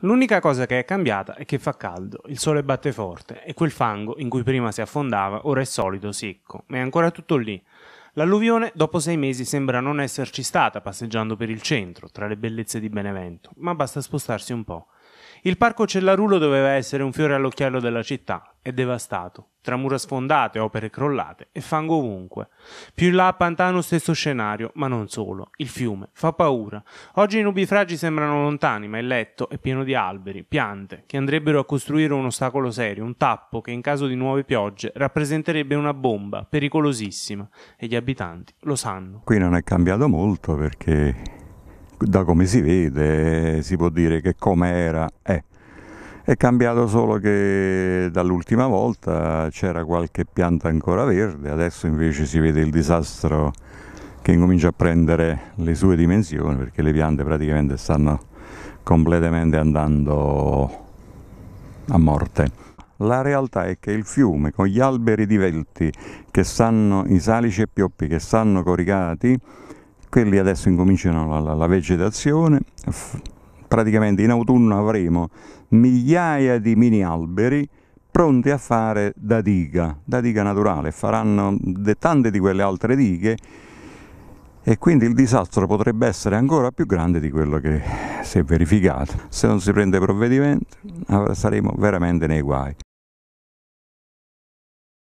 L'unica cosa che è cambiata è che fa caldo, il sole batte forte e quel fango in cui prima si affondava ora è solido, secco, ma è ancora tutto lì. L'alluvione dopo sei mesi sembra non esserci stata passeggiando per il centro, tra le bellezze di Benevento, ma basta spostarsi un po'. Il parco Cellarulo doveva essere un fiore all'occhiello della città, è devastato, tra mura sfondate, opere crollate e fango ovunque. Più in là a Pantano stesso scenario, ma non solo. Il fiume fa paura. Oggi i nubifragi sembrano lontani, ma il letto è pieno di alberi, piante, che andrebbero a costruire un ostacolo serio, un tappo che in caso di nuove piogge rappresenterebbe una bomba pericolosissima e gli abitanti lo sanno. Qui non è cambiato molto perché da come si vede si può dire che come era è. Eh. È cambiato solo che dall'ultima volta c'era qualche pianta ancora verde, adesso invece si vede il disastro che incomincia a prendere le sue dimensioni perché le piante praticamente stanno completamente andando a morte. La realtà è che il fiume con gli alberi divelti che stanno, i salici e pioppi che stanno coricati quelli adesso incominciano la, la, la vegetazione, praticamente in autunno avremo migliaia di mini alberi pronti a fare da diga, da diga naturale, faranno tante di quelle altre dighe e quindi il disastro potrebbe essere ancora più grande di quello che si è verificato. Se non si prende provvedimento ah, saremo veramente nei guai.